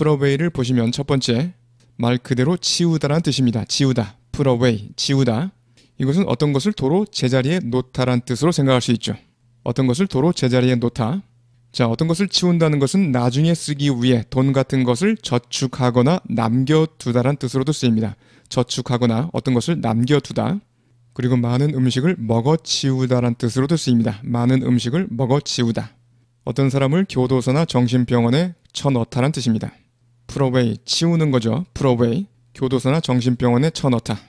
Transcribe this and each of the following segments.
프로베이를 보시면 첫 번째 말 그대로 치우다라는 뜻입니다. 치우다프로베이치우다 이것은 어떤 것을 도로 제자리에 놓다라는 뜻으로 생각할 수 있죠. 어떤 것을 도로 제자리에 놓다. 자, 어떤 것을 치운다는 것은 나중에 쓰기 위해 돈 같은 것을 저축하거나 남겨두다라는 뜻으로도 쓰입니다. 저축하거나 어떤 것을 남겨두다. 그리고 많은 음식을 먹어치우다라는 뜻으로도 쓰입니다. 많은 음식을 먹어치우다. 어떤 사람을 교도소나 정신병원에 쳐넣다라는 뜻입니다. 브로웨이 치우는 거죠. 브로웨이 교도소나 정신병원에 쳐넣다.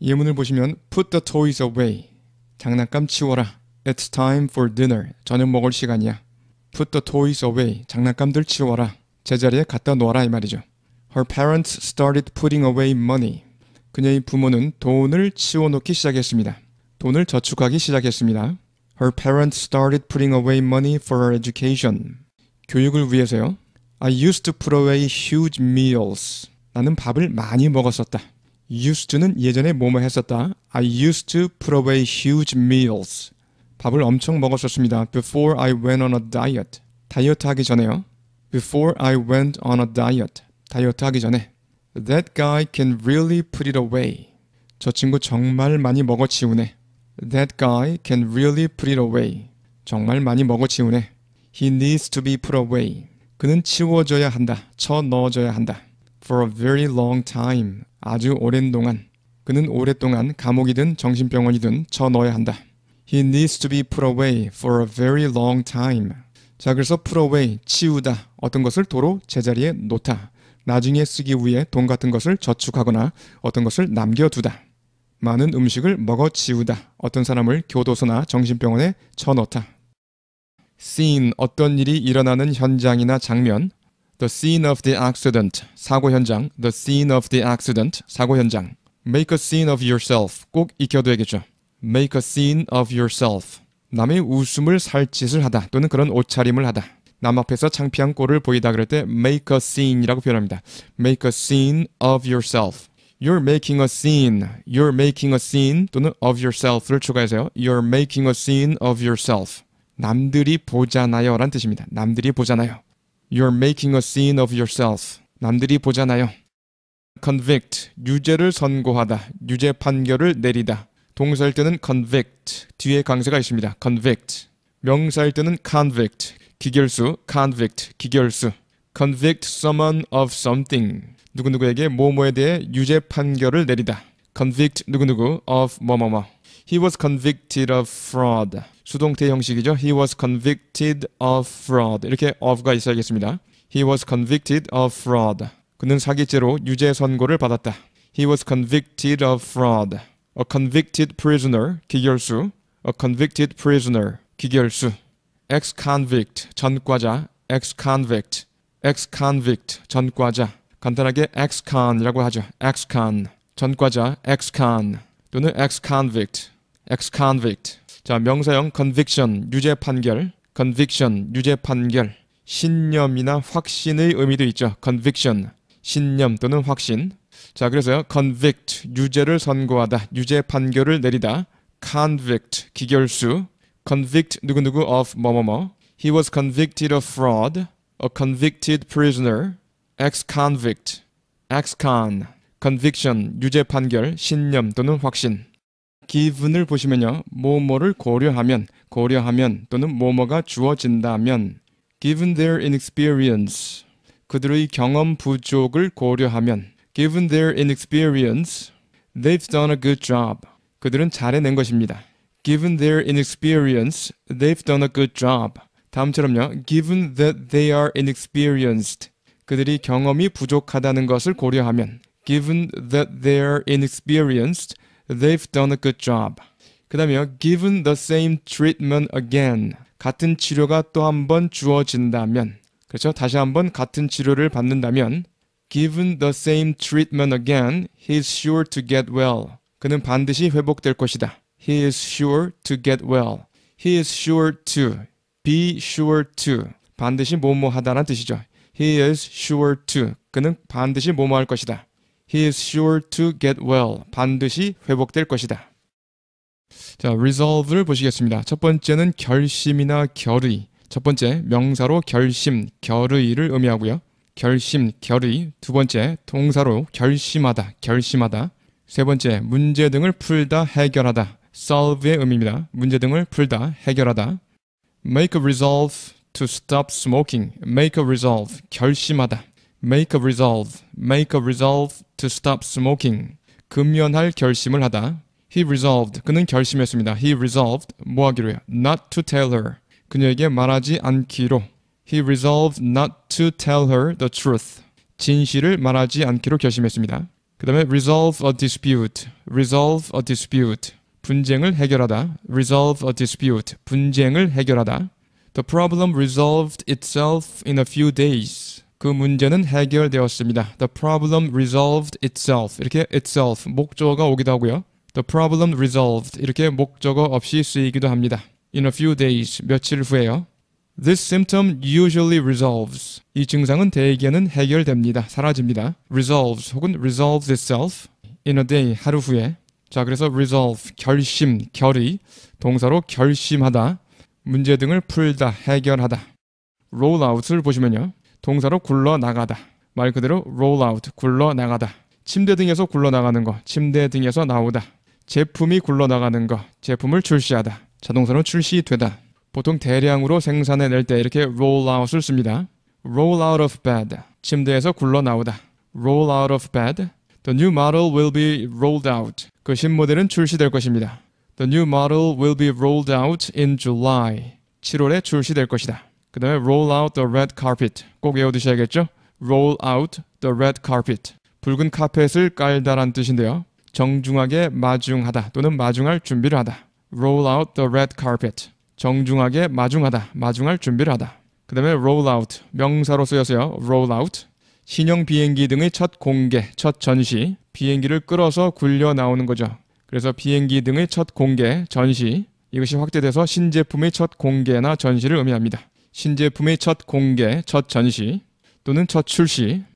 예문을 보시면 put the toys away 장난감 치워라. It's time for dinner 저녁 먹을 시간이야. Put the toys away 장난감들 치워라. 제자리에 갖다 놓아라 이 말이죠. Her parents started putting away money. 그녀의 부모는 돈을 치워놓기 시작했습니다. 돈을 저축하기 시작했습니다. Her parents started putting away money for her education. 교육을 위해서요. I used to put away huge meals. 나는 밥을 많이 먹었었다. used to는 예전에 뭐뭐 했었다. I used to put away huge meals. 밥을 엄청 먹었었습니다. Before I went on a diet. 다이어트 하기 전에요. Before I went on a diet. 다이어트 하기 전에. That guy can really put it away. 저 친구 정말 많이 먹어 치우네. That guy can really put it away. 정말 많이 먹어 치우네. He needs to be put away. 그는 치워줘야 한다. 쳐넣어줘야 한다. For a very long time. 아주 오랜 동안. 그는 오랫동안 감옥이든 정신병원이든 쳐 넣어야 한다. He needs to be put away for a very long time. 자, 그래서 put away, 치우다. 어떤 것을 도로 제자리에 놓다. 나중에 쓰기 위해 돈 같은 것을 저축하거나 어떤 것을 남겨두다. 많은 음식을 먹어 치우다. 어떤 사람을 교도소나 정신병원에 쳐넣다. scene 어떤 일이 일어나는 현장이나 장면 the scene of the accident 사고 현장 the scene of the accident 사고 현장 make a scene of yourself 꼭 익혀둬야겠죠. make a scene of yourself 남의 웃음을 살 짓을 하다 또는 그런 옷차림을 하다 남 앞에서 창피한 꼴을 보이다 그럴 때 make a scene이라고 표현합니다. make a scene of yourself You're making a scene. You're making a scene 또는 of yourself를 추가하세요 You're making a scene of yourself. 남들이 보잖아요 란 뜻입니다. 남들이 보잖아요. You're making a scene of yourself. 남들이 보잖아요. convict, 유죄를 선고하다, 유죄 판결을 내리다. 동사일 때는 convict, 뒤에 강세가 있습니다. convict. 명사일 때는 convict, 기결수, convict, 기결수. convict someone of something. 누구누구에게 뭐뭐에 대해 유죄 판결을 내리다. convict 누구누구 of 뭐뭐뭐. He was convicted of fraud. 수동태 형식이죠. He was convicted of fraud. 이렇게 of가 있어야겠습니다. He was convicted of fraud. 그는 사기죄로 유죄 선고를 받았다. He was convicted of fraud. A convicted prisoner, 기결수. A convicted prisoner, 기결수. Ex-convict, 전과자. Ex-convict, ex-convict, 전과자. 간단하게 ex-con이라고 하죠. ex-con, 전과자, ex-con 또는 ex-convict, ex-convict. 자, 명사형 conviction, 유죄 판결. conviction, 유죄 판결. 신념이나 확신의 의미도 있죠. conviction, 신념 또는 확신. 자, 그래서요. convict, 유죄를 선고하다, 유죄 판결을 내리다. convict, 기결수. convict 누구누구 of 뭐뭐뭐. He was convicted of fraud, a convicted prisoner, ex-convict, ex-con, conviction, 유죄 판결, 신념 또는 확신. 기분을 보시면요. 뭐뭐를 고려하면, 고려하면 또는 뭐뭐가 주어진다면 given their inexperience 그들의 경험 부족을 고려하면 given their inexperience they've done a good job 그들은 잘해낸 것입니다. given their inexperience they've done a good job 다음처럼요. given that they are inexperienced 그들이 경험이 부족하다는 것을 고려하면 given that they are inexperienced They've done a good job. 그다음에 Given the same treatment again. 같은 치료가 또 한 번 주어진다면. 그렇죠? 다시 한 번 같은 치료를 받는다면. Given the same treatment again, he's sure to get well. 그는 반드시 회복될 것이다. He is sure to get well. He is sure to. Be sure to. 반드시 뭐뭐 하다는 뜻이죠. He is sure to. 그는 반드시 뭐뭐 할 것이다. He is sure to get well. 반드시 회복될 것이다. 자, resolve를 보시겠습니다. 첫 번째는 결심이나 결의. 첫 번째 명사로 결심, 결의를 의미하고요. 결심, 결의. 두 번째 동사로 결심하다, 결심하다. 세 번째 문제 등을 풀다, 해결하다. solve의 의미입니다. 문제 등을 풀다, 해결하다. make a resolve to stop smoking. make a resolve. 결심하다. make a resolve, make a resolve to stop smoking. 금연할 결심을 하다. He resolved. 그는 결심했습니다. He resolved. 뭐 하기로요? Not to tell her. 그녀에게 말하지 않기로. He resolved not to tell her the truth. 진실을 말하지 않기로 결심했습니다. 그 다음에 resolve a dispute. resolve a dispute. 분쟁을 해결하다. resolve a dispute. 분쟁을 해결하다. The problem resolved itself in a few days. 그 문제는 해결되었습니다. The problem resolved itself. 이렇게 itself 목적어가 오기도 하고요. The problem resolved 이렇게 목적어 없이 쓰이기도 합니다. In a few days 며칠 후에요. This symptom usually resolves. 이 증상은 대개는 해결됩니다. 사라집니다. resolves 혹은 resolves itself in a day 하루 후에. 자, 그래서 resolve 결심, 결의 동사로 결심하다, 문제 등을 풀다, 해결하다. rollout을 보시면요. 동사로 굴러나가다. 말 그대로 roll out, 굴러나가다. 침대 등에서 굴러나가는 거, 침대 등에서 나오다. 제품이 굴러나가는 거, 제품을 출시하다. 자동차로 출시되다. 보통 대량으로 생산해낼 때 이렇게 roll out을 씁니다. roll out of bed, 침대에서 굴러나오다. roll out of bed. The new model will be rolled out. 그 신모델은 출시될 것입니다. The new model will be rolled out in July. 7월에 출시될 것이다. 그 다음에 roll out the red carpet 꼭 외워두셔야겠죠? roll out the red carpet 붉은 카펫을 깔다란 뜻인데요. 정중하게 마중하다 또는 마중할 준비를 하다. roll out the red carpet 정중하게 마중하다, 마중할 준비를 하다. 그 다음에 roll out 명사로 쓰여서요. roll out 신형 비행기 등의 첫 공개, 첫 전시 비행기를 끌어서 굴려 나오는 거죠. 그래서 비행기 등의 첫 공개, 전시 이것이 확대돼서 신제품의 첫 공개나 전시를 의미합니다. 신제품의 첫 공개, 첫 전시 또는 첫 출시